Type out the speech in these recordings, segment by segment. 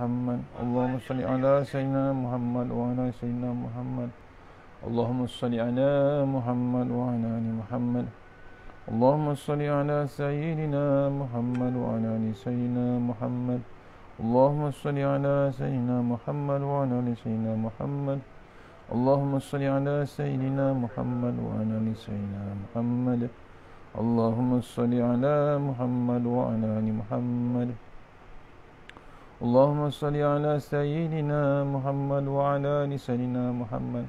محمد اللهم صل على سيدنا محمد وعلى سيدنا محمد اللهم صل على محمد وعلى ال محمد اللهم صل على سيدنا محمد وعلى ال سيدنا محمد اللهم صل على سيدنا محمد وعلى ال سيدنا محمد اللهم صل على سيدنا محمد وعلى ال سيدنا محمد اللهم صل على محمد وعلى ال محمد اللهم صل على سيدنا محمد وعلى ال سيدنا محمد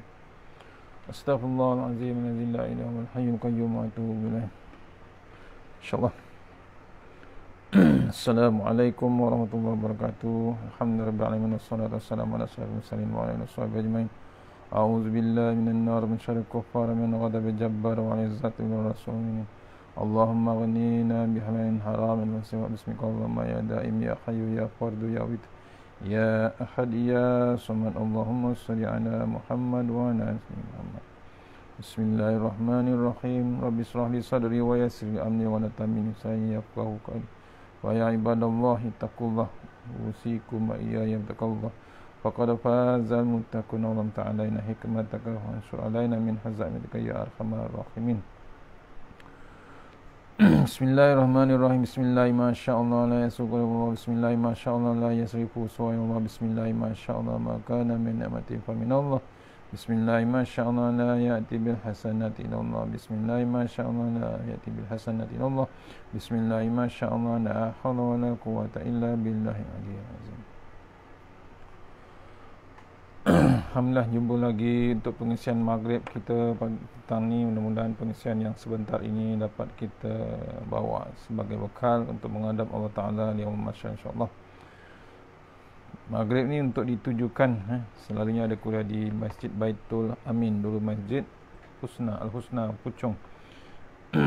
استغفر الله العظيم الذي لا اله الا هو الحي القيوم واتوب اليه ان شاء الله السلام عليكم ورحمة الله وبركاته الحمد لله رب العالمين والصلاة والسلام على سيدنا المرسلين وعلى آله وصحبه أجمعين أعوذ بالله من النار من شر الكفار من غضب الجبار وعن عزة الرسول اللهم اغنينا بحلال حرام وسوى باسمك اللهم يا دائم يا حي يا فرد يا ود يا أحد يا صمد اللهم صل على محمد وعلى آل محمد بسم الله الرحمن الرحيم رب اشرح لي صدري ويسر لي أمري ولا تمن لساني يفقه قولي ويا عباد الله اتقوا الله أوصيكم وإياي اتقوا الله فقد فاز المتقون ولم تعلينا حكمتك وانشر علينا من حزائمك يا أرحم الراحمين Bismillahirrahmanirrahim. Bismillah, masya-Allah, la yasrifu wa bismillah, masya-Allah, la yasrifu wa Allah, bismillah, masya-Allah, ma kana min ni'mati fa min Allah. Bismillah, masya-Allah, la ya'ti bil hasanati illa Allah. Bismillah, masya-Allah, la ya'ti bil hasanati illa Allah. Bismillah, masya-Allah, la hawla wa la quwwata illa billah. Azim. Alhamdulillah jumpa lagi untuk pengisian maghrib kita petang ni mudah-mudahan pengisian yang sebentar ini dapat kita bawa sebagai bekal untuk menghadap Allah Ta'ala di Allah Masya InsyaAllah Maghrib ni untuk ditujukan eh. Ha? selalunya ada kuliah di Masjid Baitul Amin dulu Masjid Husna Al-Husna Pucung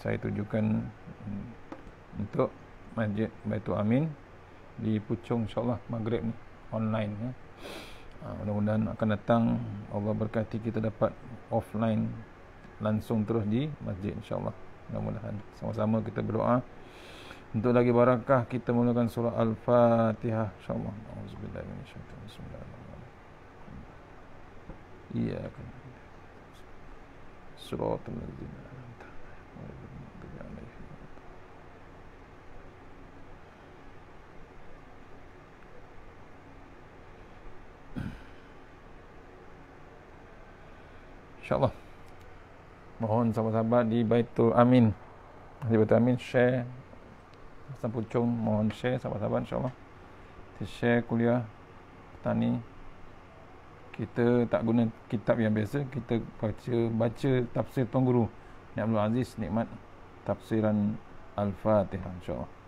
saya tujukan untuk Masjid Baitul Amin di Pucung insyaAllah maghrib ni online eh. Ha, mudah-mudahan akan datang Allah berkati kita dapat offline langsung terus di masjid insyaallah mudah-mudahan sama-sama kita berdoa untuk lagi barakah kita mulakan surah al-fatihah insyaallah auzubillahi minasyaitanir rajim bismillahirrahmanirrahim iya kan surah InsyaAllah Mohon sahabat-sahabat di Baitul Amin Di Baitul Amin share Pasal Pucung Mohon share sahabat-sahabat insyaAllah Kita share kuliah Petani Kita tak guna kitab yang biasa Kita baca baca tafsir Tuan Guru Ni Abdul Aziz Nikmat Tafsiran Al-Fatihah InsyaAllah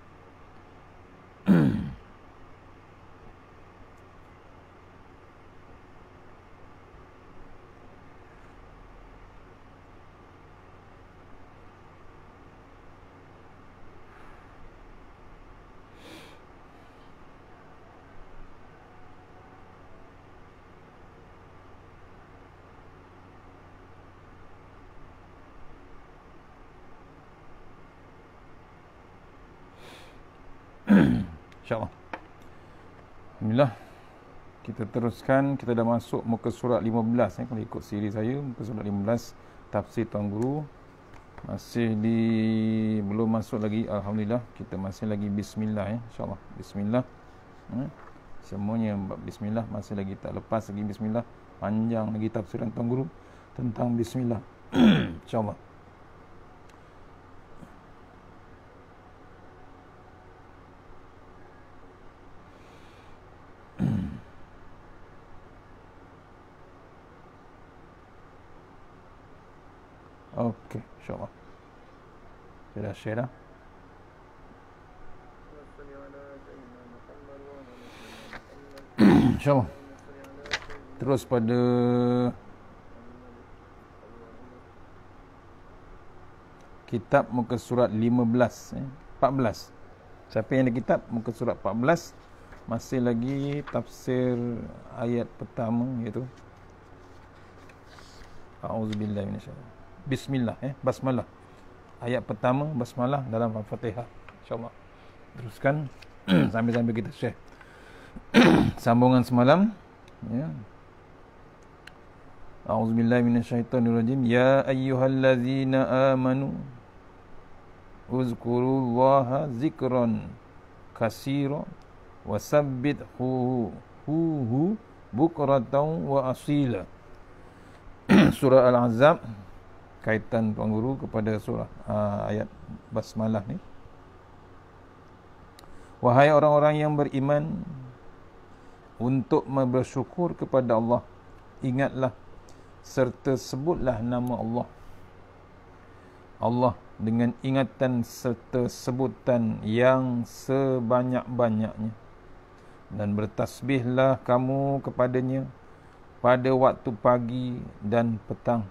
InsyaAllah. Alhamdulillah. Kita teruskan. Kita dah masuk muka surat 15. Eh, kalau ikut siri saya. Muka surat 15. Tafsir Tuan Guru. Masih di... Belum masuk lagi. Alhamdulillah. Kita masih lagi Bismillah. Eh, InsyaAllah. Bismillah. Eh, semuanya Bismillah. Masih lagi tak lepas lagi Bismillah. Panjang lagi tafsiran Tuan Guru. Tentang Bismillah. InsyaAllah. Ok, insyaAllah Bila share lah InsyaAllah Terus pada eh. Kitab muka surat 15 eh, 14 Siapa yang ada kitab muka surat 14 Masih lagi tafsir Ayat pertama iaitu A'udzubillah minasyaAllah bismillah eh basmalah ayat pertama basmalah dalam al-fatihah insyaallah teruskan sambil-sambil kita share sambungan semalam ya auzubillahi minasyaitonirrajim ya ayyuhallazina amanu uzkurullaha zikron kasira wasabbit hu hu bukratan wa asila surah al-azab kaitan tuan guru kepada surah uh, ayat basmalah ni wahai orang-orang yang beriman untuk bersyukur kepada Allah ingatlah serta sebutlah nama Allah Allah dengan ingatan serta sebutan yang sebanyak-banyaknya dan bertasbihlah kamu kepadanya pada waktu pagi dan petang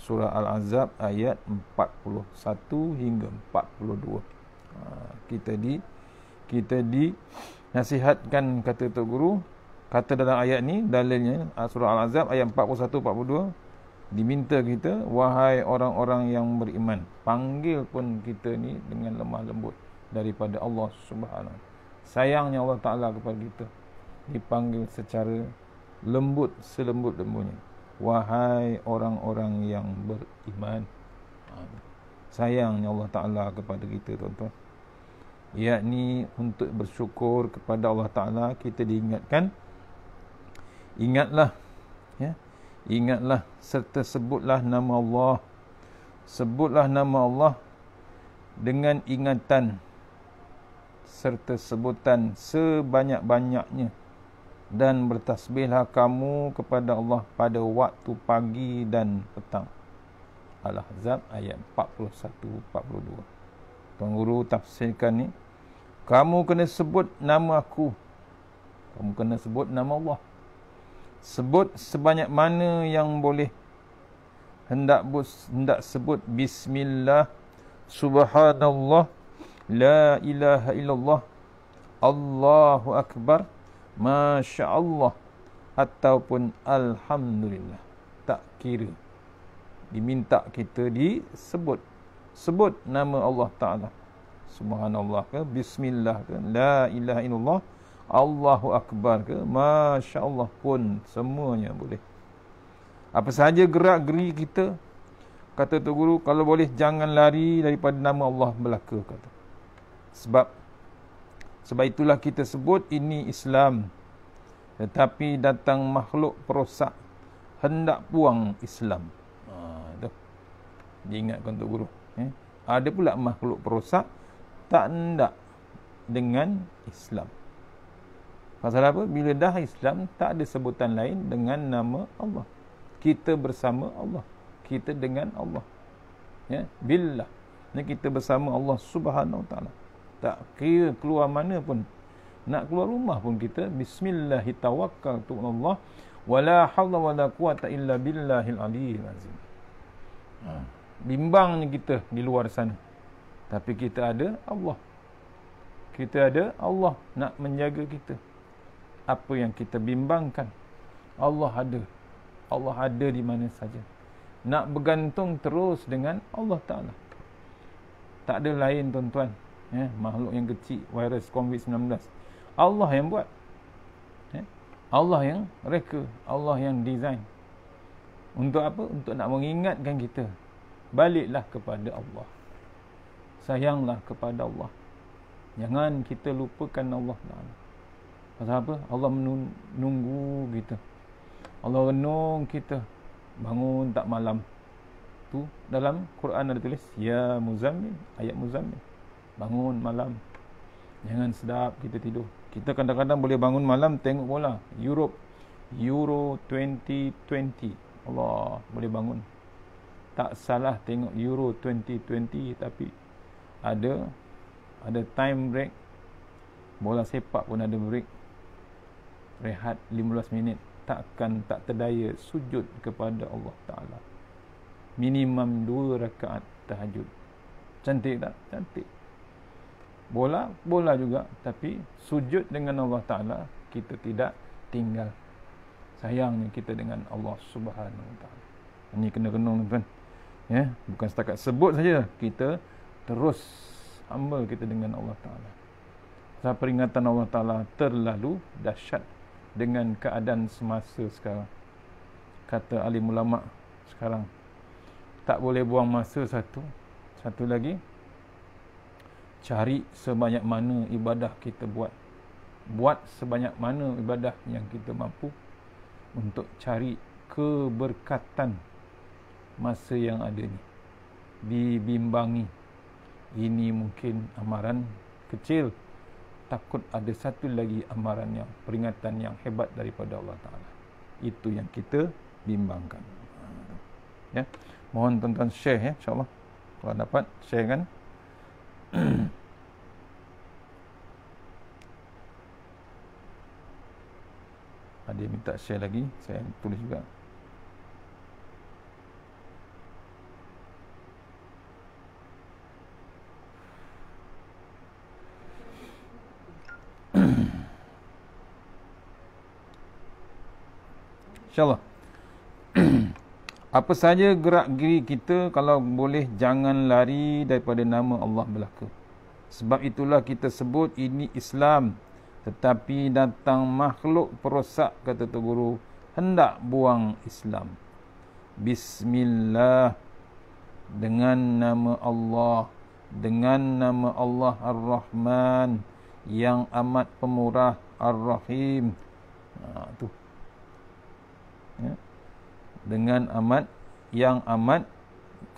surah Al-Azab ayat 41 hingga 42. Ha, kita di kita di nasihatkan kata Tok Guru kata dalam ayat ni dalilnya ha, surah Al-Azab ayat 41 42 diminta kita wahai orang-orang yang beriman panggil pun kita ni dengan lemah lembut daripada Allah Subhanahu sayangnya Allah Taala kepada kita dipanggil secara lembut selembut lembutnya wahai orang-orang yang beriman sayangnya Allah Ta'ala kepada kita tuan-tuan yakni untuk bersyukur kepada Allah Ta'ala kita diingatkan ingatlah ya ingatlah serta sebutlah nama Allah sebutlah nama Allah dengan ingatan serta sebutan sebanyak-banyaknya dan bertasbihlah kamu kepada Allah pada waktu pagi dan petang. Al-Ahzab ayat 41-42. Penguru tafsirkan ni. Kamu kena sebut nama aku. Kamu kena sebut nama Allah. Sebut sebanyak mana yang boleh. Hendak, bus, hendak sebut Bismillah. Subhanallah. La ilaha illallah. Allahu Akbar. Allahu Akbar. Masya Allah Ataupun Alhamdulillah Tak kira Diminta kita disebut Sebut nama Allah Ta'ala Subhanallah ke Bismillah ke La ilaha illallah Allahu Akbar ke Masya Allah pun semuanya boleh Apa sahaja gerak geri kita Kata Tuan Guru Kalau boleh jangan lari daripada nama Allah belaka kata. Sebab sebab itulah kita sebut ini Islam. Tetapi datang makhluk perosak hendak puang Islam. Ha, ah, ah, itu. Diingatkan untuk guru. Eh? Ada pula makhluk perosak tak hendak dengan Islam. Pasal apa? Bila dah Islam, tak ada sebutan lain dengan nama Allah. Kita bersama Allah. Kita dengan Allah. Ya? Billah. Ini kita bersama Allah Subhanahu Wa Taala tak kira keluar mana pun nak keluar rumah pun kita bismillahitawakkaltullah wala hawla wala quwata illa billahil aliyil azim ha. bimbangnya kita di luar sana tapi kita ada Allah kita ada Allah nak menjaga kita apa yang kita bimbangkan Allah ada Allah ada di mana saja nak bergantung terus dengan Allah Ta'ala tak ada lain tuan-tuan eh, makhluk yang kecil virus COVID-19 Allah yang buat eh, Allah yang reka Allah yang design untuk apa? untuk nak mengingatkan kita baliklah kepada Allah sayanglah kepada Allah jangan kita lupakan Allah pasal apa? Allah menunggu kita Allah renung kita bangun tak malam tu dalam Quran ada tulis ya muzammil ayat muzammil bangun malam jangan sedap kita tidur kita kadang-kadang boleh bangun malam tengok bola Europe Euro 2020 Allah boleh bangun tak salah tengok Euro 2020 tapi ada ada time break bola sepak pun ada break rehat 15 minit takkan tak terdaya sujud kepada Allah Ta'ala minimum dua rakaat tahajud cantik tak? cantik bola bola juga tapi sujud dengan Allah Taala kita tidak tinggal sayangnya kita dengan Allah Subhanahu Wa Taala ini kena renung tuan ya bukan setakat sebut saja kita terus hamba kita dengan Allah Taala sebab peringatan Allah Taala terlalu dahsyat dengan keadaan semasa sekarang kata alim ulama sekarang tak boleh buang masa satu satu lagi cari sebanyak mana ibadah kita buat buat sebanyak mana ibadah yang kita mampu untuk cari keberkatan masa yang ada ini dibimbangi ini mungkin amaran kecil takut ada satu lagi amaran yang peringatan yang hebat daripada Allah Taala itu yang kita bimbangkan ya mohon tuan-tuan share ya insyaallah kalau dapat share kan Hmm. Ada yang minta share lagi Saya tulis juga hmm. InsyaAllah apa saja gerak gerik kita kalau boleh jangan lari daripada nama Allah belaka. Sebab itulah kita sebut ini Islam tetapi datang makhluk perosak kata tu guru hendak buang Islam. Bismillah dengan nama Allah dengan nama Allah Ar-Rahman yang amat pemurah Ar-Rahim. Ha tu. Ya dengan amat yang amat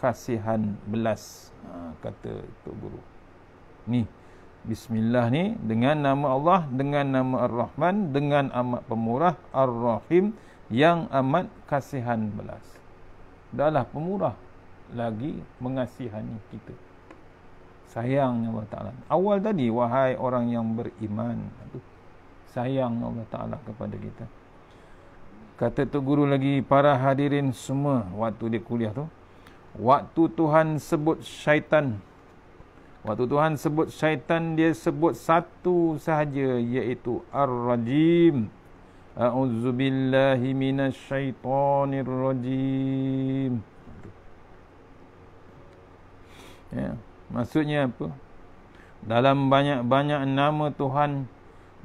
kasihan belas ha, kata tok guru ni bismillah ni dengan nama Allah dengan nama Ar-Rahman dengan amat pemurah Ar-Rahim yang amat kasihan belas dahlah pemurah lagi mengasihani kita sayangnya Allah Taala awal tadi wahai orang yang beriman aduh sayang Allah Taala kepada kita Kata Tok Guru lagi, para hadirin semua waktu dia kuliah tu. Waktu Tuhan sebut syaitan. Waktu Tuhan sebut syaitan, dia sebut satu sahaja iaitu Ar-Rajim. A'udzubillahiminasyaitanirrajim. Ya, maksudnya apa? Dalam banyak-banyak nama Tuhan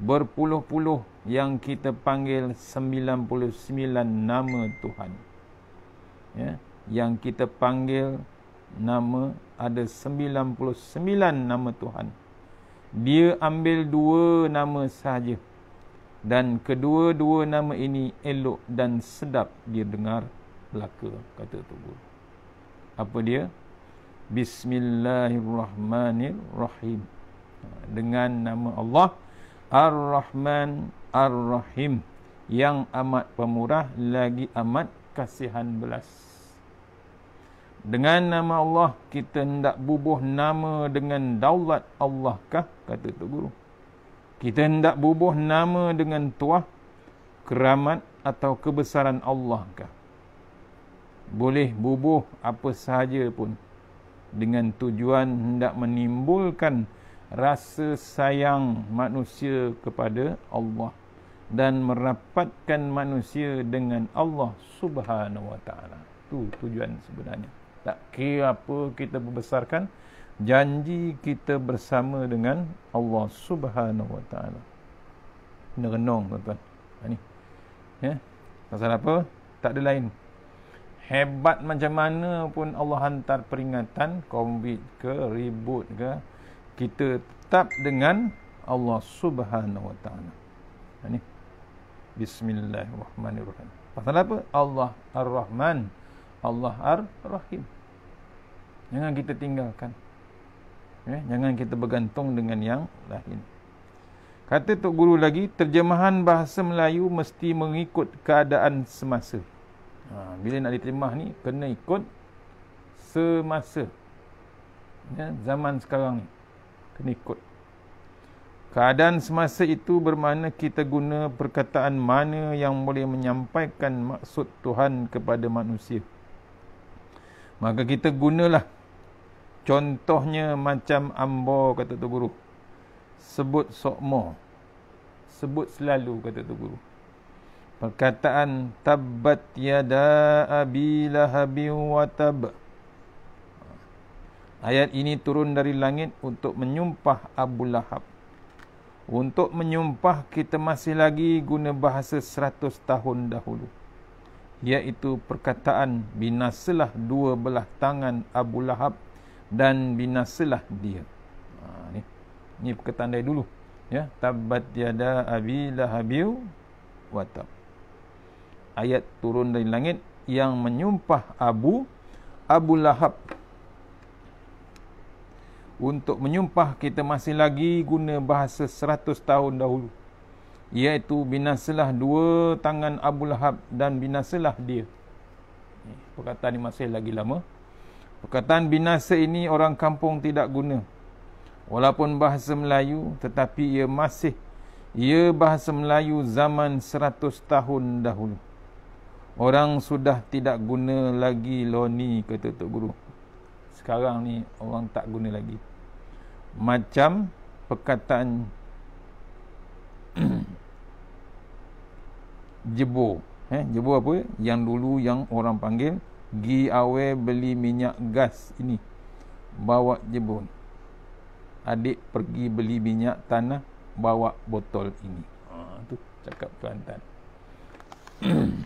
berpuluh-puluh yang kita panggil 99 nama Tuhan. Ya, yang kita panggil nama ada 99 nama Tuhan. Dia ambil dua nama sahaja dan kedua-dua nama ini elok dan sedap dia dengar belaka kata Tuhan. Apa dia? Bismillahirrahmanirrahim. Dengan nama Allah Ar-Rahman Ar-Rahim yang amat pemurah lagi amat kasihan belas. Dengan nama Allah kita hendak bubuh nama dengan daulat Allah kah? Kata Tok Guru. Kita hendak bubuh nama dengan tuah keramat atau kebesaran Allah kah? Boleh bubuh apa sahaja pun dengan tujuan hendak menimbulkan rasa sayang manusia kepada Allah dan merapatkan manusia dengan Allah Subhanahu Wa Taala. Tu tujuan sebenarnya. Tak kira apa kita membesarkan, janji kita bersama dengan Allah Subhanahu Wa Taala. Renung tuan-tuan. Ha, ni. Ya. Pasal apa? Tak ada lain. Hebat macam mana pun Allah hantar peringatan COVID ke ribut ke kita tetap dengan Allah Subhanahu Wa Taala. Ha, ni. Bismillahirrahmanirrahim. Pasal apa? Allah Ar-Rahman. Allah Ar-Rahim. Jangan kita tinggalkan. Ya, jangan kita bergantung dengan yang lain. Kata Tok Guru lagi, terjemahan bahasa Melayu mesti mengikut keadaan semasa. Ha, bila nak diterjemah ni, kena ikut semasa. Ya, zaman sekarang ni. Kena ikut. Keadaan semasa itu bermakna kita guna perkataan mana yang boleh menyampaikan maksud Tuhan kepada manusia. Maka kita gunalah. Contohnya macam ambo kata tu guru. Sebut sokmo. Sebut selalu kata tu guru. Perkataan tabat yada abila habiu watab. Ayat ini turun dari langit untuk menyumpah Abu Lahab untuk menyumpah kita masih lagi guna bahasa seratus tahun dahulu iaitu perkataan binasalah dua belah tangan Abu Lahab dan binasalah dia ha, ni ni perkataan dari dulu ya tabat yada abi lahabiu watab ayat turun dari langit yang menyumpah Abu Abu Lahab untuk menyumpah kita masih lagi guna bahasa seratus tahun dahulu iaitu binasalah dua tangan Abu Lahab dan binasalah dia perkataan ini masih lagi lama perkataan binasa ini orang kampung tidak guna walaupun bahasa Melayu tetapi ia masih ia bahasa Melayu zaman seratus tahun dahulu orang sudah tidak guna lagi loni kata Tok Guru sekarang ni orang tak guna lagi macam perkataan jebu eh jebu apa yang dulu yang orang panggil gi awe beli minyak gas ini bawa jebun adik pergi beli minyak tanah bawa botol ini ha tu cakap Kelantan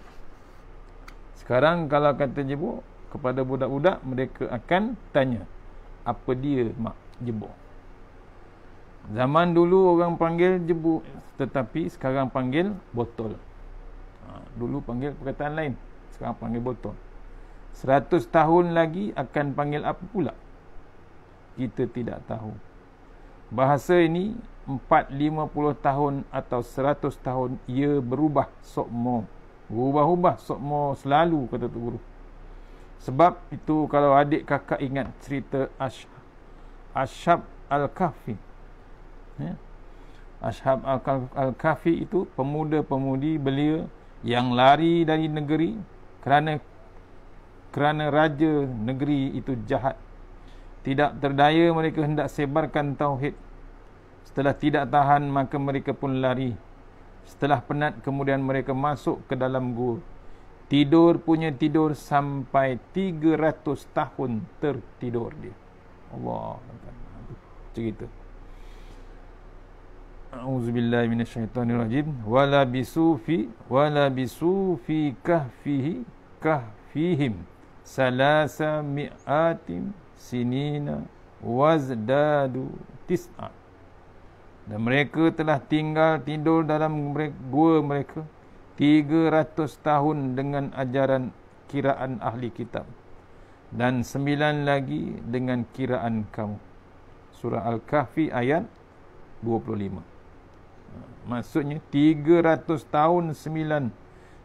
sekarang kalau kata jebu kepada budak-budak mereka akan tanya apa dia mak jebu Zaman dulu orang panggil jebu tetapi sekarang panggil botol. Ha, dulu panggil perkataan lain, sekarang panggil botol. 100 tahun lagi akan panggil apa pula? Kita tidak tahu. Bahasa ini 450 tahun atau 100 tahun ia berubah sokmo. Berubah-ubah sokmo selalu kata tu guru. Sebab itu kalau adik kakak ingat cerita Ash Ashab Al-Kahfi ya. Ashab Al-Kahfi itu pemuda-pemudi belia yang lari dari negeri kerana kerana raja negeri itu jahat. Tidak terdaya mereka hendak sebarkan tauhid. Setelah tidak tahan maka mereka pun lari. Setelah penat kemudian mereka masuk ke dalam gua. Tidur punya tidur sampai 300 tahun tertidur dia. Allah. Cerita. A'udzu billahi minasyaitonir rajim. Wala bisufi wala bisufi kahfihi kahfihim salasa mi'atin sinina wazdadu tis'a. Dan mereka telah tinggal tidur dalam gua mereka 300 tahun dengan ajaran kiraan ahli kitab dan sembilan lagi dengan kiraan kamu. Surah Al-Kahfi ayat 25. Maksudnya 300 tahun 9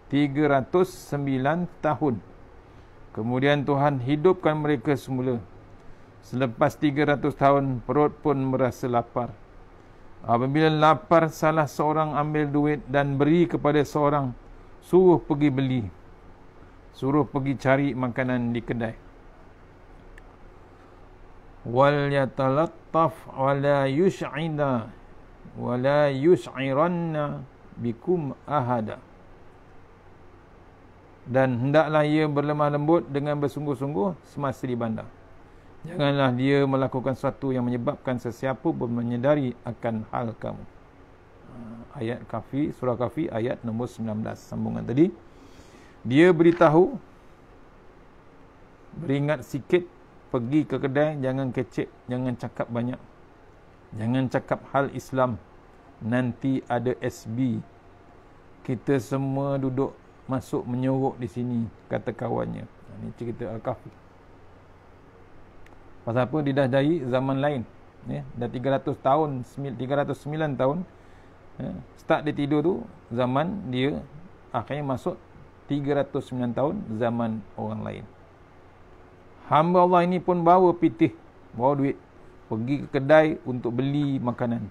309 tahun. Kemudian Tuhan hidupkan mereka semula. Selepas 300 tahun perut pun merasa lapar. Apabila lapar salah seorang ambil duit dan beri kepada seorang suruh pergi beli. Suruh pergi cari makanan di kedai. Wal yatalattaf wala yush'ina wala yus'iranna bikum ahada dan hendaklah ia berlemah lembut dengan bersungguh-sungguh semasa di bandar janganlah dia melakukan sesuatu yang menyebabkan sesiapa pun menyedari akan hal kamu ah, ayat kafi surah kafi ayat nombor 19 sambungan tadi dia beritahu beringat sikit pergi ke kedai jangan kecek jangan cakap banyak Jangan cakap hal Islam Nanti ada SB Kita semua duduk Masuk menyorok di sini Kata kawannya Ini ha, cerita Al-Kahfi Pasal apa dia dah dari zaman lain ya, Dah 300 tahun 309 tahun ya, Start dia tidur tu Zaman dia akhirnya masuk 309 tahun zaman orang lain Hamba Allah ini pun bawa pitih Bawa duit pergi ke kedai untuk beli makanan.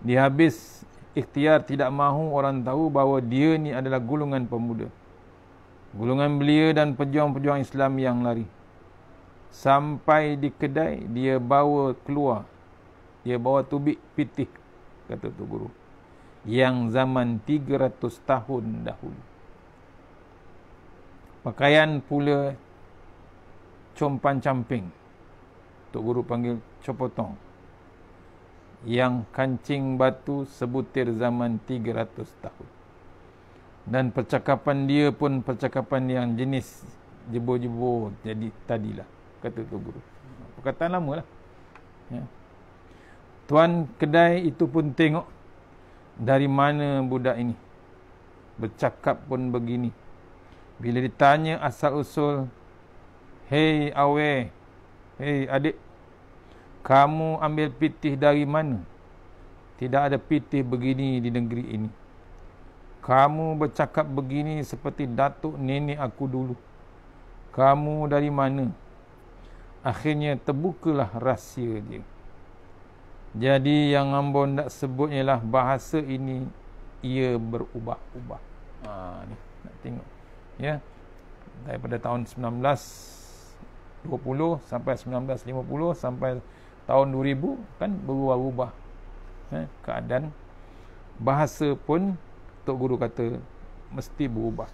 Dia habis ikhtiar tidak mahu orang tahu bahawa dia ni adalah gulungan pemuda. Gulungan belia dan pejuang-pejuang Islam yang lari. Sampai di kedai, dia bawa keluar. Dia bawa tubik pitih, kata tu Guru. Yang zaman 300 tahun dahulu. Pakaian pula compan camping. Tok Guru panggil copotong yang kancing batu sebutir zaman 300 tahun. Dan percakapan dia pun percakapan yang jenis jebo-jebo jadi tadilah kata tu guru. Perkataan lama lah. Ya. Tuan kedai itu pun tengok dari mana budak ini. Bercakap pun begini. Bila ditanya asal usul, Hei awe, hei adik kamu ambil pitih dari mana? Tidak ada pitih begini di negeri ini. Kamu bercakap begini seperti datuk nenek aku dulu. Kamu dari mana? Akhirnya terbukalah rahsia dia. Jadi yang Ambon nak sebut ialah bahasa ini ia berubah-ubah. Ha, ni, nak tengok. Ya. Daripada tahun 1920 sampai 1950 sampai tahun 2000 kan berubah-ubah eh, keadaan bahasa pun Tok Guru kata mesti berubah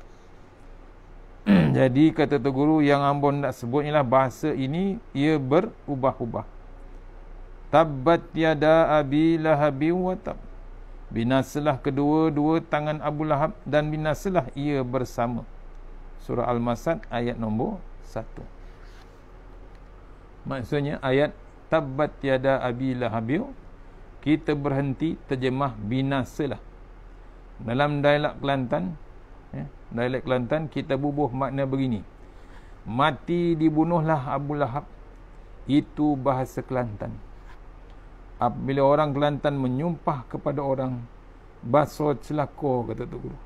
jadi kata Tok Guru yang Ambon nak sebut ialah bahasa ini ia berubah-ubah tabat tiada abi lahabi watab binasalah kedua-dua tangan Abu Lahab dan binasalah ia bersama Surah Al-Masad ayat nombor 1 Maksudnya ayat tabat yada abi lahabiu kita berhenti terjemah binasalah dalam dialek kelantan ya dialek kelantan kita bubuh makna begini mati dibunuhlah abu lahab itu bahasa kelantan apabila orang kelantan menyumpah kepada orang baso celako kata tu guru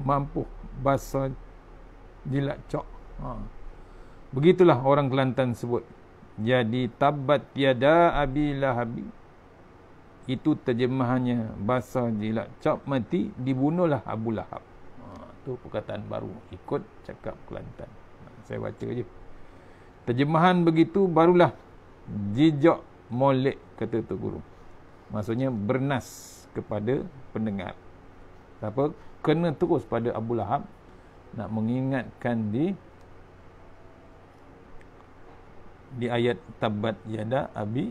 mampu baso jilat ha. begitulah orang kelantan sebut jadi tabat tiada abi lahabi. Itu terjemahannya bahasa jilat cap mati dibunuhlah Abu Lahab. Ha, tu perkataan baru ikut cakap Kelantan. Ha, saya baca je. Terjemahan begitu barulah jijok molek kata tu guru. Maksudnya bernas kepada pendengar. Apa? Kena terus pada Abu Lahab nak mengingatkan dia di ayat tabat yada abi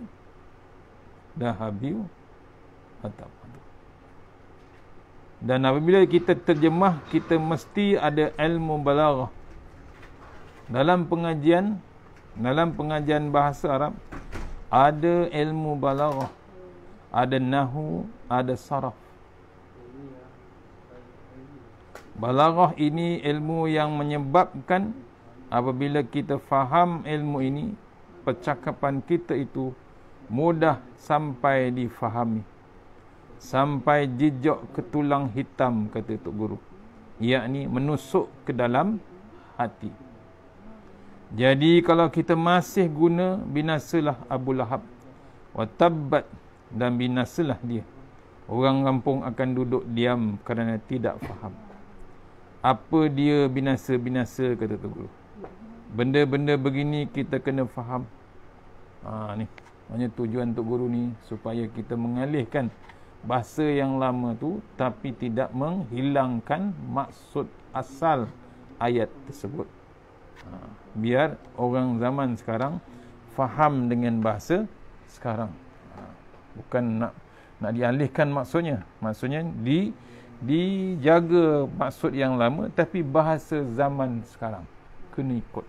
dahabiu atau dan apabila kita terjemah kita mesti ada ilmu balaghah dalam pengajian dalam pengajian bahasa Arab ada ilmu balaghah ada nahu ada saraf balaghah ini ilmu yang menyebabkan apabila kita faham ilmu ini percakapan kita itu mudah sampai difahami. Sampai jejak ke tulang hitam, kata Tok Guru. Ia ni menusuk ke dalam hati. Jadi kalau kita masih guna, binasalah Abu Lahab. Watabat dan binasalah dia. Orang kampung akan duduk diam kerana tidak faham. Apa dia binasa-binasa, kata Tok Guru. Benda-benda begini kita kena faham ha, ni maknanya tujuan untuk guru ni supaya kita mengalihkan bahasa yang lama tu tapi tidak menghilangkan maksud asal ayat tersebut ha, biar orang zaman sekarang faham dengan bahasa sekarang ha, bukan nak nak dialihkan maksudnya maksudnya di dijaga maksud yang lama tapi bahasa zaman sekarang kena ikut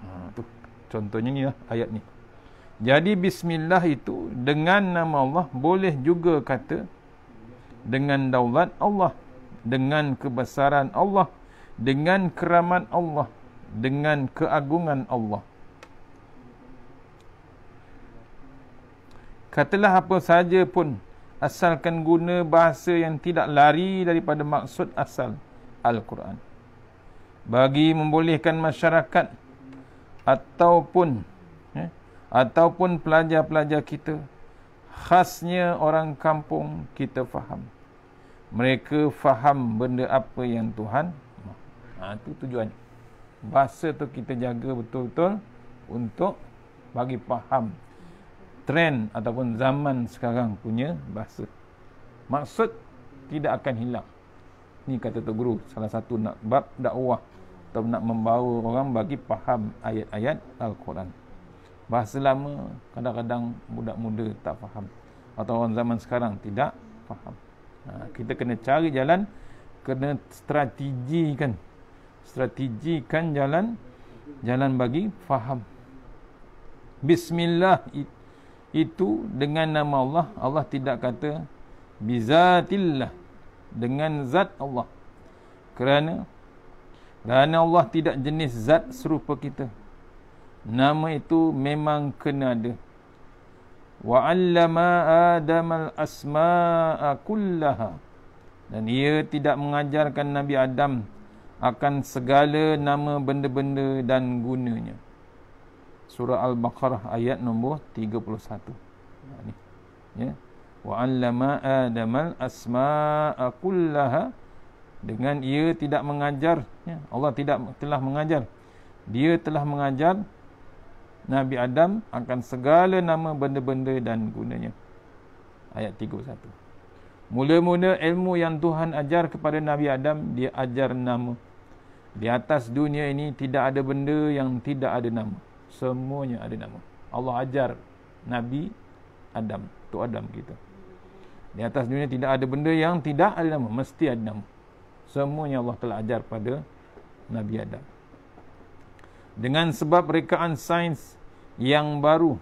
ha, tu contohnya ni lah ayat ni jadi bismillah itu dengan nama Allah boleh juga kata dengan daulat Allah, dengan kebesaran Allah, dengan keramat Allah, dengan keagungan Allah. Katalah apa saja pun asalkan guna bahasa yang tidak lari daripada maksud asal Al-Quran. Bagi membolehkan masyarakat ataupun masyarakat ataupun pelajar-pelajar kita khasnya orang kampung kita faham mereka faham benda apa yang Tuhan ha, itu tujuannya bahasa tu kita jaga betul-betul untuk bagi faham trend ataupun zaman sekarang punya bahasa maksud tidak akan hilang ni kata tu guru salah satu nak bab dakwah atau nak membawa orang bagi faham ayat-ayat al-Quran Bahasa lama kadang-kadang budak muda tak faham atau orang zaman sekarang tidak faham. Ha, kita kena cari jalan, kena strategikan. Strategikan jalan jalan bagi faham. Bismillah itu dengan nama Allah, Allah tidak kata bizatillah dengan zat Allah. Kerana kerana Allah tidak jenis zat serupa kita nama itu memang kena ada wa 'allama adamal asma'a kullaha dan ia tidak mengajarkan nabi adam akan segala nama benda-benda dan gunanya surah al-baqarah ayat nombor 31 ni ya wa 'allama adamal asma'a kullaha dengan ia tidak mengajar ya Allah tidak telah mengajar dia telah mengajar Nabi Adam akan segala nama benda-benda dan gunanya. Ayat 31. Mula-mula ilmu yang Tuhan ajar kepada Nabi Adam, dia ajar nama. Di atas dunia ini tidak ada benda yang tidak ada nama. Semuanya ada nama. Allah ajar Nabi Adam, Tu Adam kita. Di atas dunia tidak ada benda yang tidak ada nama, mesti ada nama. Semuanya Allah telah ajar pada Nabi Adam dengan sebab rekaan sains yang baru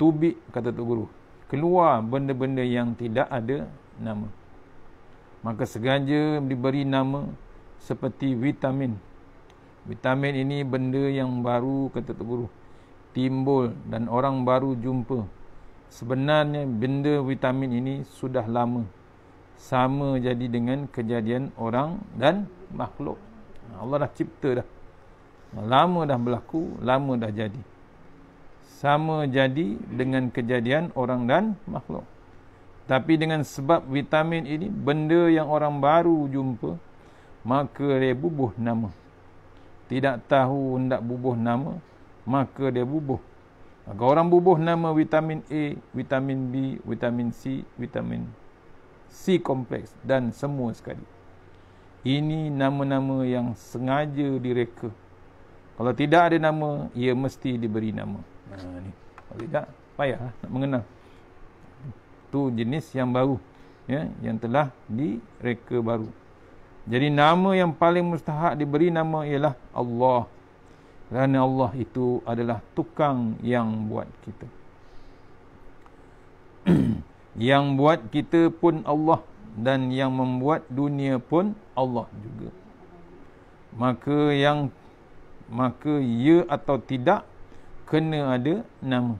tubik kata tu guru keluar benda-benda yang tidak ada nama maka sengaja diberi nama seperti vitamin vitamin ini benda yang baru kata tu guru timbul dan orang baru jumpa sebenarnya benda vitamin ini sudah lama sama jadi dengan kejadian orang dan makhluk Allah dah cipta dah Lama dah berlaku, lama dah jadi. Sama jadi dengan kejadian orang dan makhluk. Tapi dengan sebab vitamin ini, benda yang orang baru jumpa, maka dia bubuh nama. Tidak tahu hendak bubuh nama, maka dia bubuh. Agar orang bubuh nama vitamin A, vitamin B, vitamin C, vitamin C kompleks dan semua sekali. Ini nama-nama yang sengaja direka. Kalau tidak ada nama, ia mesti diberi nama. Ha, ni. Kalau tidak, payah lah nak mengenal. Tu jenis yang baru. Ya, yang telah direka baru. Jadi nama yang paling mustahak diberi nama ialah Allah. Kerana Allah itu adalah tukang yang buat kita. yang buat kita pun Allah dan yang membuat dunia pun Allah juga. Maka yang maka ia ya atau tidak kena ada nama.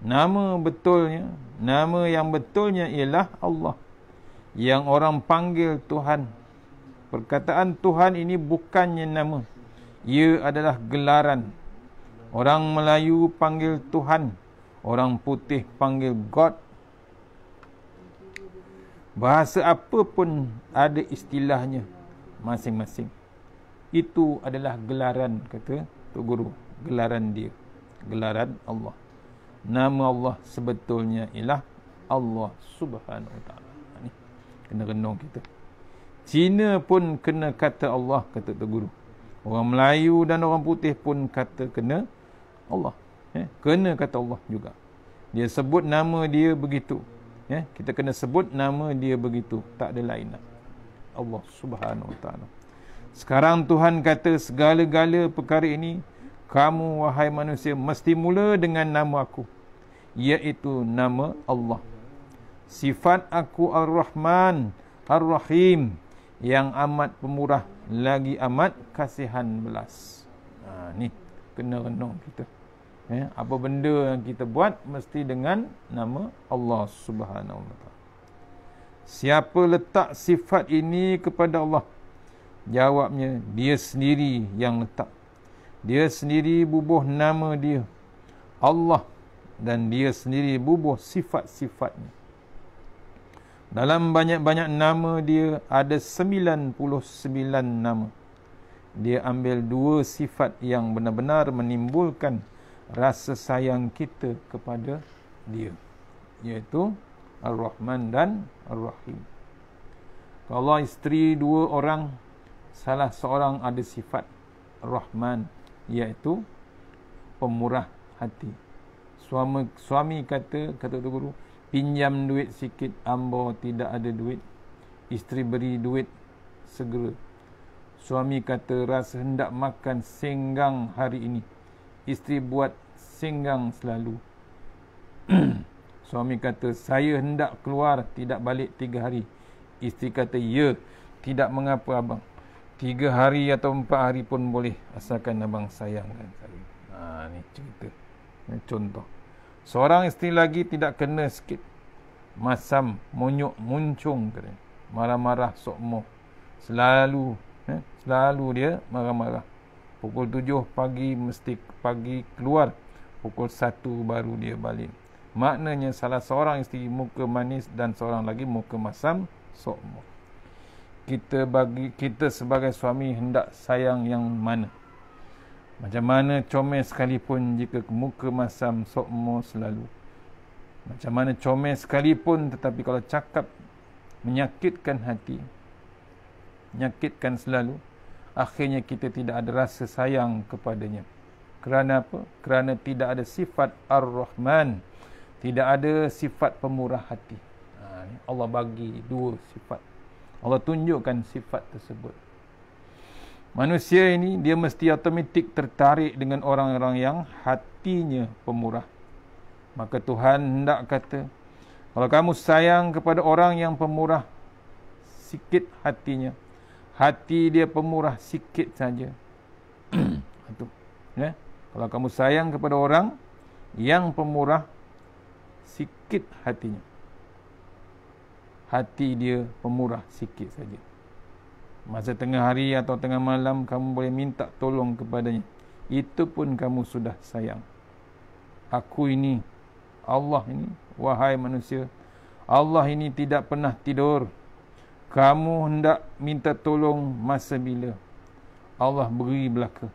Nama betulnya, nama yang betulnya ialah Allah. Yang orang panggil Tuhan. Perkataan Tuhan ini bukannya nama. Ia adalah gelaran. Orang Melayu panggil Tuhan. Orang putih panggil God. Bahasa apapun ada istilahnya masing-masing itu adalah gelaran kata tu guru gelaran dia gelaran Allah nama Allah sebetulnya ialah Allah Subhanahu taala ini ha, kena renung kita Cina pun kena kata Allah kata tu guru orang Melayu dan orang putih pun kata kena Allah eh kena kata Allah juga dia sebut nama dia begitu eh kita kena sebut nama dia begitu tak ada lain lah. Allah Subhanahu taala sekarang Tuhan kata segala-gala perkara ini, kamu wahai manusia mesti mula dengan nama aku, iaitu nama Allah. Sifat aku Ar-Rahman, Ar-Rahim, yang amat pemurah, lagi amat kasihan belas. Ha, ni, kena renung kita. Ya, apa benda yang kita buat mesti dengan nama Allah Subhanahu Wa Siapa letak sifat ini kepada Allah, Jawabnya, dia sendiri yang letak. Dia sendiri bubuh nama dia. Allah dan dia sendiri bubuh sifat-sifatnya. Dalam banyak-banyak nama dia ada 99 nama. Dia ambil dua sifat yang benar-benar menimbulkan rasa sayang kita kepada dia. Iaitu Ar-Rahman dan Ar-Rahim. Kalau isteri dua orang salah seorang ada sifat rahman iaitu pemurah hati suami suami kata kata tu guru pinjam duit sikit ambo tidak ada duit isteri beri duit segera suami kata rasa hendak makan singgang hari ini isteri buat singgang selalu suami kata saya hendak keluar tidak balik tiga hari isteri kata ya tidak mengapa abang Tiga hari atau empat hari pun boleh Asalkan abang sayangkan saya ha, Ni cerita Ni contoh Seorang isteri lagi tidak kena sikit Masam, monyok, muncung kena. Marah-marah, sok moh Selalu eh? Selalu dia marah-marah Pukul tujuh pagi mesti pagi keluar Pukul satu baru dia balik Maknanya salah seorang isteri muka manis Dan seorang lagi muka masam, sok moh kita bagi kita sebagai suami hendak sayang yang mana macam mana comel sekalipun jika muka masam sok mo selalu macam mana comel sekalipun tetapi kalau cakap menyakitkan hati menyakitkan selalu akhirnya kita tidak ada rasa sayang kepadanya kerana apa kerana tidak ada sifat ar-rahman tidak ada sifat pemurah hati ha, Allah bagi dua sifat Allah tunjukkan sifat tersebut. Manusia ini dia mesti automatik tertarik dengan orang-orang yang hatinya pemurah. Maka Tuhan hendak kata, kalau kamu sayang kepada orang yang pemurah sikit hatinya, hati dia pemurah sikit saja. Itu. ya. Kalau kamu sayang kepada orang yang pemurah sikit hatinya hati dia pemurah sikit saja. Masa tengah hari atau tengah malam kamu boleh minta tolong kepadanya. Itu pun kamu sudah sayang. Aku ini, Allah ini, wahai manusia, Allah ini tidak pernah tidur. Kamu hendak minta tolong masa bila? Allah beri belaka.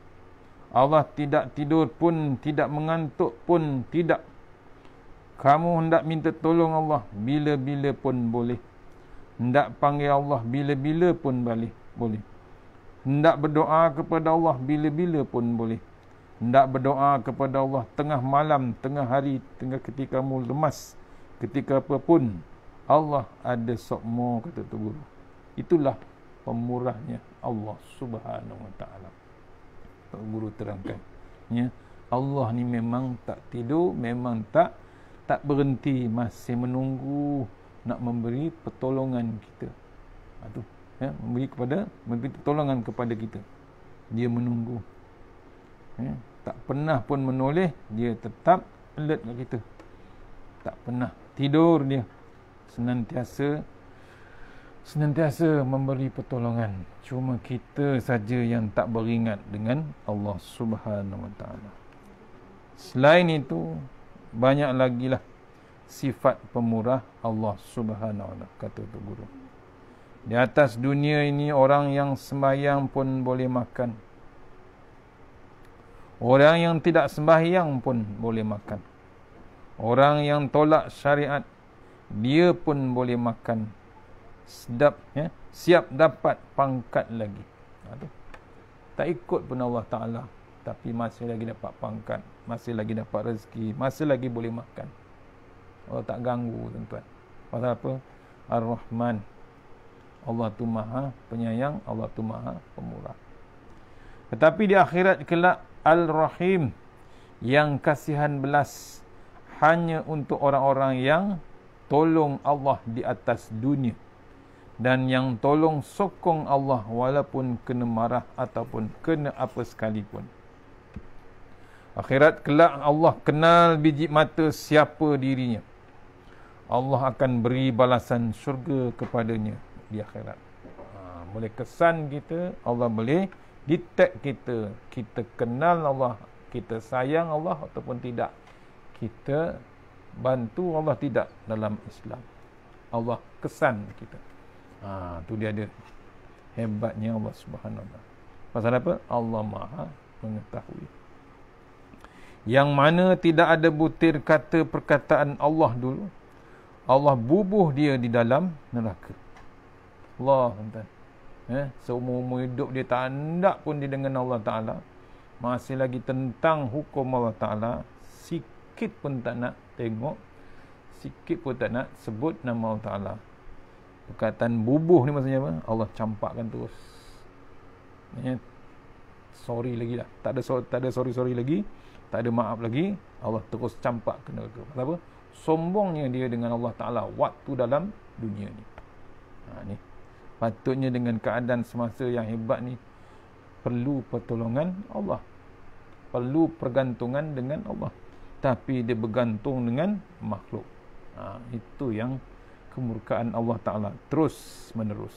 Allah tidak tidur pun, tidak mengantuk pun, tidak kamu hendak minta tolong Allah bila-bila pun boleh. Hendak panggil Allah bila-bila pun balik, boleh. Hendak berdoa kepada Allah bila-bila pun boleh. Hendak berdoa kepada Allah tengah malam, tengah hari, tengah ketika kamu lemas. Ketika apa pun, Allah ada sokmo kata tu guru. Itulah pemurahnya Allah subhanahu wa ta'ala. Tok guru terangkan. Ya. Allah ni memang tak tidur, memang tak tak berhenti masih menunggu nak memberi pertolongan kita. Aduh, ha, ya, memberi kepada memberi pertolongan kepada kita. Dia menunggu. Ya, tak pernah pun menoleh, dia tetap alert dekat kita. Tak pernah tidur dia. Senantiasa senantiasa memberi pertolongan. Cuma kita saja yang tak beringat dengan Allah Subhanahu Wa Taala. Selain itu, banyak lagi lah sifat pemurah Allah subhanahu wa ta'ala kata tu guru di atas dunia ini orang yang sembahyang pun boleh makan orang yang tidak sembahyang pun boleh makan orang yang tolak syariat dia pun boleh makan sedap ya? siap dapat pangkat lagi ha, tak ikut pun Allah ta'ala tapi masih lagi dapat pangkat, masih lagi dapat rezeki, masih lagi boleh makan. Allah oh, tak ganggu tuan-tuan. Pasal apa? Ar-Rahman. Allah tu Maha penyayang, Allah tu Maha pemurah. Tetapi di akhirat kelak Al-Rahim yang kasihan belas hanya untuk orang-orang yang tolong Allah di atas dunia dan yang tolong sokong Allah walaupun kena marah ataupun kena apa sekalipun. Akhirat kelak Allah kenal biji mata siapa dirinya. Allah akan beri balasan syurga kepadanya di akhirat. Ha, boleh kesan kita, Allah boleh detect kita. Kita kenal Allah, kita sayang Allah ataupun tidak. Kita bantu Allah tidak dalam Islam. Allah kesan kita. Ha, tu dia ada hebatnya Allah Subhanahu Wa Pasal apa? Allah Maha mengetahui yang mana tidak ada butir kata perkataan Allah dulu Allah bubuh dia di dalam neraka Allah tuan eh ya, seumur-umur hidup dia tak andak pun dia dengan Allah Taala masih lagi tentang hukum Allah Taala sikit pun tak nak tengok sikit pun tak nak sebut nama Allah Taala perkataan bubuh ni maksudnya apa Allah campakkan terus ya sorry lagi lah tak ada sorry-sorry lagi tak ada maaf lagi Allah terus campak ke neraka Apa? sombongnya dia dengan Allah Taala waktu dalam dunia ni ha ni patutnya dengan keadaan semasa yang hebat ni perlu pertolongan Allah perlu pergantungan dengan Allah tapi dia bergantung dengan makhluk ha itu yang kemurkaan Allah Taala terus menerus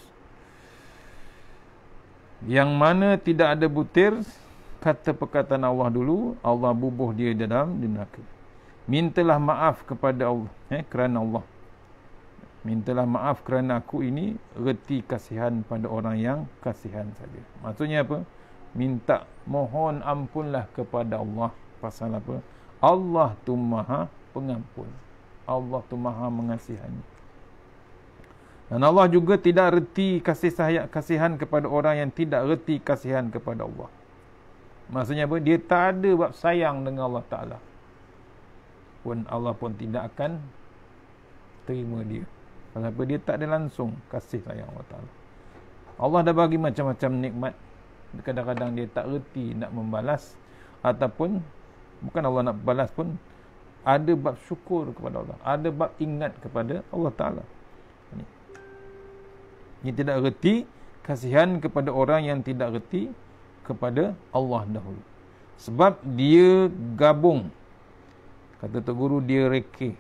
yang mana tidak ada butir kata perkataan Allah dulu, Allah bubuh dia dalam di neraka. Mintalah maaf kepada Allah, eh, kerana Allah. Mintalah maaf kerana aku ini reti kasihan pada orang yang kasihan saja. Maksudnya apa? Minta mohon ampunlah kepada Allah pasal apa? Allah tu maha pengampun. Allah tu maha mengasihani. Dan Allah juga tidak reti kasih sayang kasihan kepada orang yang tidak reti kasihan kepada Allah. Maksudnya apa? Dia tak ada bab sayang dengan Allah Ta'ala. Pun Allah pun tidak akan terima dia. Kenapa dia tak ada langsung kasih sayang Allah Ta'ala. Allah dah bagi macam-macam nikmat. Kadang-kadang dia tak reti nak membalas. Ataupun bukan Allah nak balas pun. Ada bab syukur kepada Allah. Ada bab ingat kepada Allah Ta'ala. Ini. Dia tidak reti kasihan kepada orang yang tidak reti kepada Allah dahulu. Sebab dia gabung. Kata Tuan Guru, dia reke.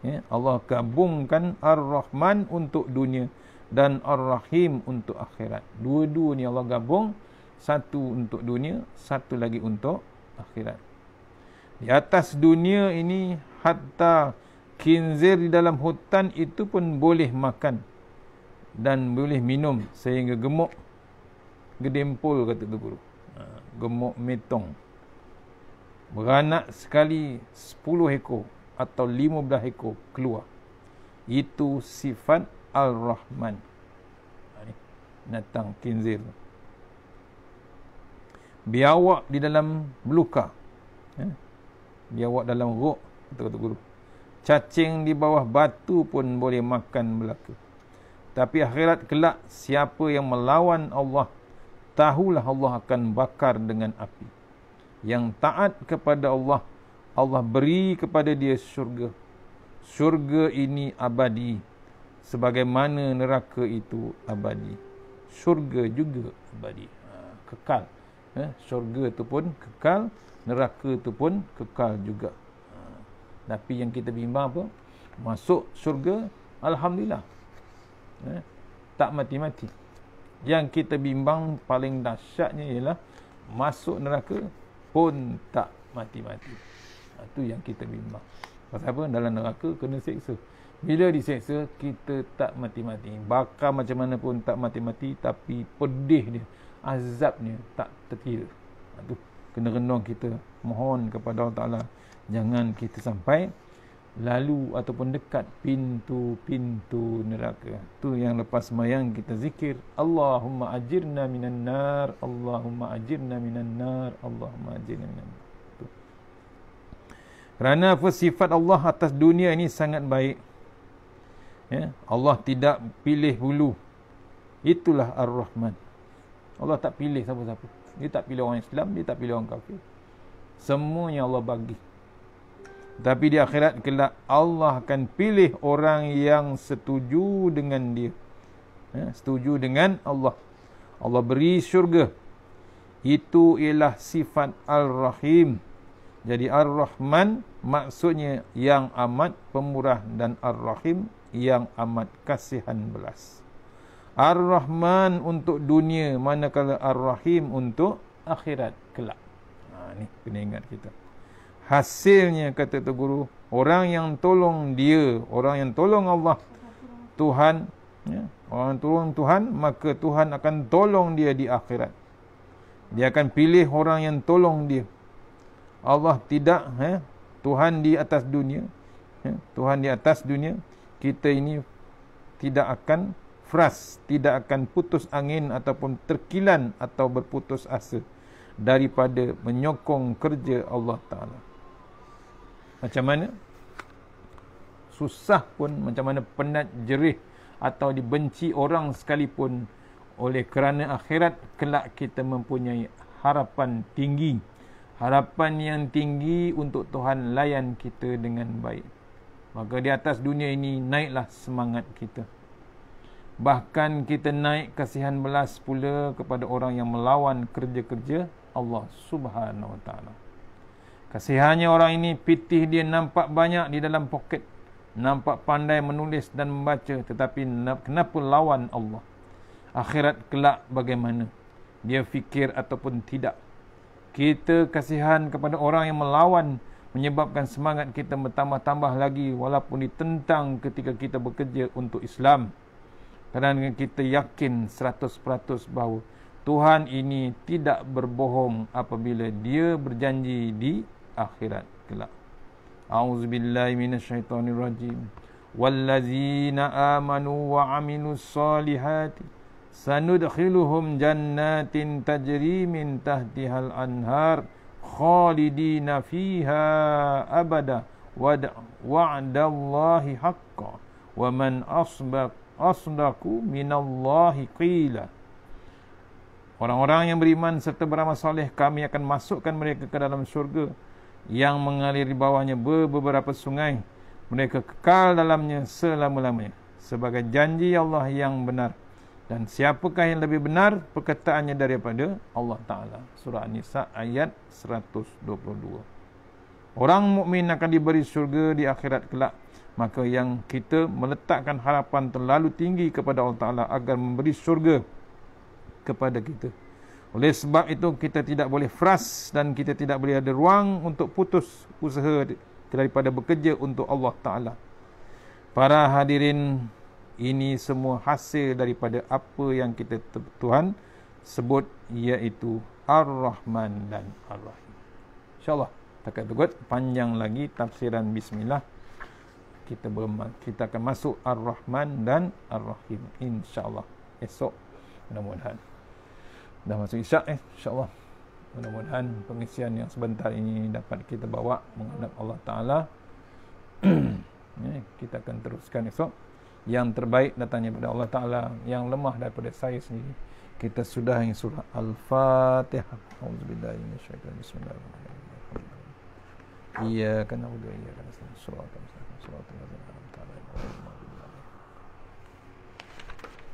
Ya, Allah gabungkan Ar-Rahman untuk dunia dan Ar-Rahim untuk akhirat. Dua-dua ni Allah gabung. Satu untuk dunia, satu lagi untuk akhirat. Di atas dunia ini, hatta kinzir di dalam hutan itu pun boleh makan dan boleh minum sehingga gemuk gedempul kata tu guru. Gemuk metong. Beranak sekali 10 ekor atau 15 ekor keluar. Itu sifat Al-Rahman. Ini ha, natang kinzir. Biawak di dalam beluka. Ha? Biawak dalam ruk, kata kata guru. Cacing di bawah batu pun boleh makan belaka. Tapi akhirat kelak siapa yang melawan Allah tahulah Allah akan bakar dengan api. Yang taat kepada Allah, Allah beri kepada dia syurga. Syurga ini abadi. Sebagaimana neraka itu abadi. Syurga juga abadi. Ha, kekal. Ha, syurga itu pun kekal. Neraka itu pun kekal juga. Ha, tapi yang kita bimbang apa? Masuk syurga, Alhamdulillah. Tak mati-mati yang kita bimbang paling dahsyatnya ialah masuk neraka pun tak mati-mati. Itu yang kita bimbang. Pasal apa? Dalam neraka kena seksa. Bila diseksa, kita tak mati-mati. Bakar macam mana pun tak mati-mati tapi pedih dia. Azabnya tak terkira. Ha, kena renung kita mohon kepada Allah Ta'ala. Jangan kita sampai lalu ataupun dekat pintu-pintu neraka. Tu yang lepas semayang kita zikir, Allahumma ajirna minan nar, Allahumma ajirna minan nar, Allahumma ajirna minan nar. Tu. Kerana apa sifat Allah atas dunia ini sangat baik. Ya, Allah tidak pilih bulu. Itulah Ar-Rahman. Allah tak pilih siapa-siapa. Dia tak pilih orang Islam, dia tak pilih orang kafir. Semuanya Allah bagi. Tapi di akhirat kelak Allah akan pilih orang yang setuju dengan dia. Ya, setuju dengan Allah. Allah beri syurga. Itu ialah sifat al rahim Jadi Ar-Rahman maksudnya yang amat pemurah dan Ar-Rahim yang amat kasihan belas. Ar-Rahman untuk dunia manakala Ar-Rahim untuk akhirat kelak. Ha ni kena ingat kita hasilnya kata tu guru orang yang tolong dia orang yang tolong Allah Tuhan ya, orang tolong Tuhan maka Tuhan akan tolong dia di akhirat dia akan pilih orang yang tolong dia Allah tidak eh, Tuhan di atas dunia eh, Tuhan di atas dunia kita ini tidak akan fras tidak akan putus angin ataupun terkilan atau berputus asa daripada menyokong kerja Allah Taala macam mana susah pun macam mana penat jerih atau dibenci orang sekalipun oleh kerana akhirat kelak kita mempunyai harapan tinggi harapan yang tinggi untuk Tuhan layan kita dengan baik maka di atas dunia ini naiklah semangat kita bahkan kita naik kasihan belas pula kepada orang yang melawan kerja-kerja Allah Subhanahu wa taala Kasihannya orang ini pitih dia nampak banyak di dalam poket. Nampak pandai menulis dan membaca tetapi kenapa lawan Allah? Akhirat kelak bagaimana? Dia fikir ataupun tidak. Kita kasihan kepada orang yang melawan menyebabkan semangat kita bertambah-tambah lagi walaupun ditentang ketika kita bekerja untuk Islam. kerana kita yakin 100% bahawa Tuhan ini tidak berbohong apabila dia berjanji di akhirat kelak. A'udzubillahi minasyaitonirrajim. Wallazina amanu wa amilus solihati sanudkhiluhum jannatin tajri min tahtihal anhar khalidina fiha abada wa'dallahi haqqa wa man asbaq asdaqu minallahi qila Orang-orang yang beriman serta beramal soleh kami akan masukkan mereka ke dalam syurga yang mengalir di bawahnya beberapa sungai. Mereka kekal dalamnya selama-lamanya. Sebagai janji Allah yang benar. Dan siapakah yang lebih benar perkataannya daripada Allah Ta'ala. Surah An-Nisa ayat 122. Orang mukmin akan diberi syurga di akhirat kelak. Maka yang kita meletakkan harapan terlalu tinggi kepada Allah Ta'ala agar memberi syurga kepada kita. Oleh sebab itu kita tidak boleh fras dan kita tidak boleh ada ruang untuk putus usaha daripada bekerja untuk Allah Ta'ala. Para hadirin, ini semua hasil daripada apa yang kita Tuhan sebut iaitu Ar-Rahman dan Ar-Rahim. InsyaAllah, takkan tegut panjang lagi tafsiran Bismillah. Kita, kita akan masuk Ar-Rahman dan Ar-Rahim. InsyaAllah, esok mudah-mudahan dah masuk isyak eh insyaallah mudah-mudahan pengisian yang sebentar ini dapat kita bawa menghadap Allah taala eh, kita akan teruskan esok yang terbaik datangnya kepada Allah taala yang lemah daripada saya sendiri kita sudah yang surah al-fatihah auzubillahi minasyaitanir rajim bismillahirrahmanirrahim iyyaka na'budu wa iyyaka nasta'in surah al-fatihah surah al-fatihah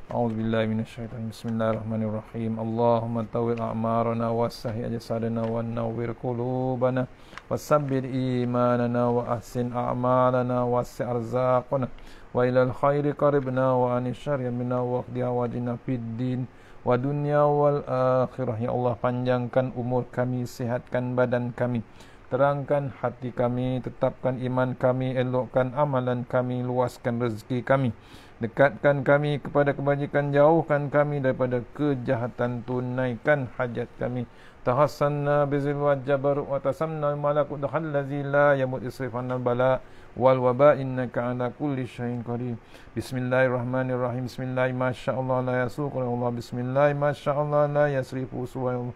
A'udzu billahi minasyaitonir bismillahirrahmanirrahim. Allahumma tawwil a'marana wasahhi ajsadana wa nawwir qulubana wasabbir imanana wa ahsin a'malana wasi arzaqana wa ilal khairi qaribna wa anil syarri minna waqdi awadina fid din wa dunya wal akhirah. Ya Allah panjangkan umur kami sehatkan badan kami terangkan hati kami tetapkan iman kami elokkan amalan kami luaskan rezeki kami Dekatkan kami kepada kebajikan, jauhkan kami daripada kejahatan, tunaikan hajat kami. Tahassanna bizil wajabaru wa tasamna malakut dahallazi la yamut al bala wal waba inna ala kulli syai'in kari. Bismillahirrahmanirrahim. Bismillahirrahmanirrahim. Masya Allah la yasuqul Allah. Bismillahirrahmanirrahim. Masya Allah la yasrifu suwayullah.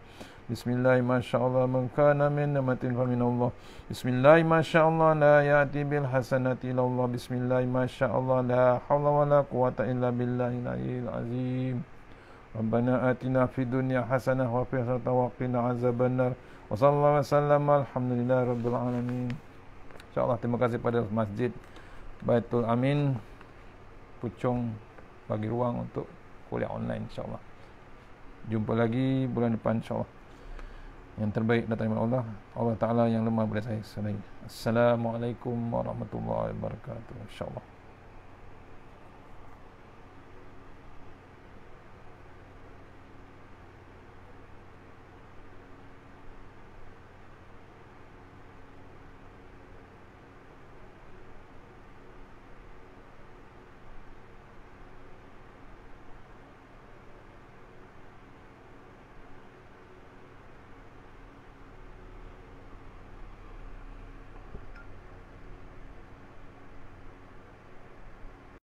Bismillah, masya Allah, mengkana min nematin famin Allah. Bismillah, masya Allah, la yati bil hasanati Allah. Bismillah, masya Allah, la hawla wa la illa billahi la'il azim. Rabbana atina fi dunya hasanah wa fi hasanah wa qina azab nar Wa sallallahu wa sallam, alhamdulillah, rabbil alamin. InsyaAllah, terima kasih pada masjid Baitul Amin. Pucung bagi ruang untuk kuliah online, insyaAllah. Jumpa lagi bulan depan, insyaAllah yang terbaik datang daripada Allah Allah Ta'ala yang lemah pada saya selain Assalamualaikum warahmatullahi wabarakatuh InsyaAllah